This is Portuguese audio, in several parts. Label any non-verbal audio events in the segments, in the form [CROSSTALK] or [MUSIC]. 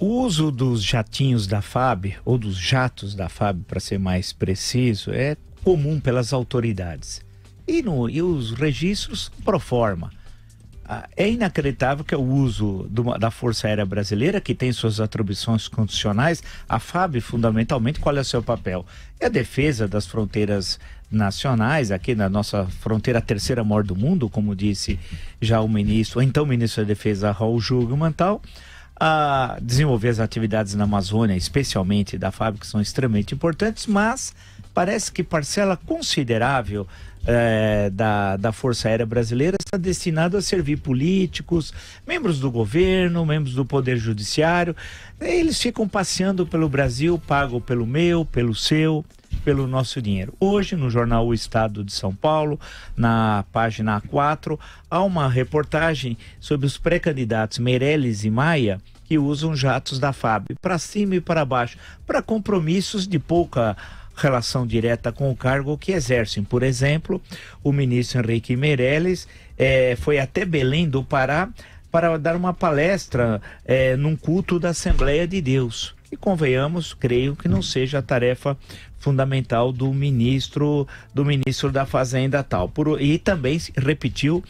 O uso dos jatinhos da FAB, ou dos jatos da FAB, para ser mais preciso, é comum pelas autoridades. E, no, e os registros pro forma. Ah, é inacreditável que o uso do, da Força Aérea Brasileira, que tem suas atribuições constitucionais, a FAB, fundamentalmente, qual é o seu papel? É a defesa das fronteiras nacionais, aqui na nossa fronteira terceira maior do mundo, como disse já o ministro, então ministro da Defesa, Raul Júlio Mantal a desenvolver as atividades na Amazônia, especialmente da fábrica, são extremamente importantes, mas parece que parcela considerável é, da, da Força Aérea Brasileira está destinada a servir políticos, membros do governo, membros do Poder Judiciário. Eles ficam passeando pelo Brasil, pago pelo meu, pelo seu pelo nosso dinheiro. Hoje, no jornal O Estado de São Paulo, na página 4, há uma reportagem sobre os pré-candidatos Meirelles e Maia que usam jatos da FAB para cima e para baixo, para compromissos de pouca relação direta com o cargo que exercem. Por exemplo, o ministro Henrique Meirelles eh, foi até Belém do Pará para dar uma palestra eh, num culto da Assembleia de Deus e convenhamos, creio que não seja a tarefa fundamental do ministro do ministro da Fazenda tal. Por, e também repetiu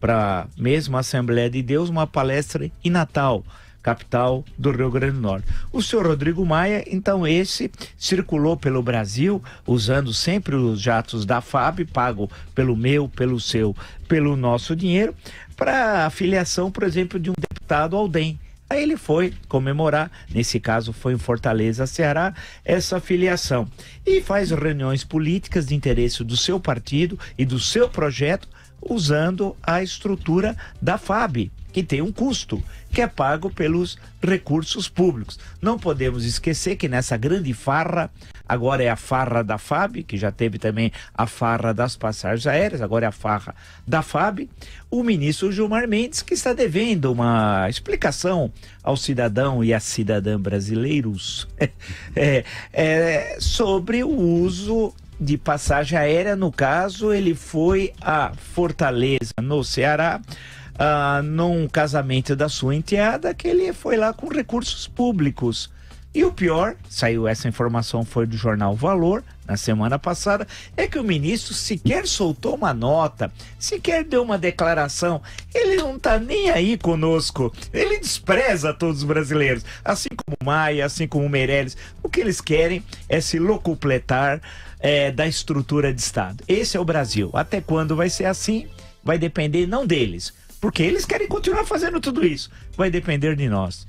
para a mesma Assembleia de Deus uma palestra em Natal capital do Rio Grande do Norte. O senhor Rodrigo Maia, então esse circulou pelo Brasil usando sempre os jatos da FAB, pago pelo meu, pelo seu, pelo nosso dinheiro, para a filiação, por exemplo, de um deputado ao DEM. Aí ele foi comemorar, nesse caso foi em Fortaleza, Ceará, essa filiação. E faz reuniões políticas de interesse do seu partido e do seu projeto usando a estrutura da FAB, que tem um custo, que é pago pelos recursos públicos. Não podemos esquecer que nessa grande farra agora é a farra da FAB, que já teve também a farra das passagens aéreas, agora é a farra da FAB. O ministro Gilmar Mendes, que está devendo uma explicação ao cidadão e à cidadã brasileiros [LAUGHS] é, é, sobre o uso de passagem aérea. No caso, ele foi a Fortaleza, no Ceará. Uh, num casamento da sua enteada, que ele foi lá com recursos públicos e o pior, saiu essa informação, foi do jornal Valor, na semana passada, é que o ministro sequer soltou uma nota, sequer deu uma declaração. Ele não tá nem aí conosco. Ele despreza todos os brasileiros, assim como Maia, assim como Meirelles. O que eles querem é se locupletar é, da estrutura de Estado. Esse é o Brasil. Até quando vai ser assim? Vai depender não deles, porque eles querem continuar fazendo tudo isso. Vai depender de nós.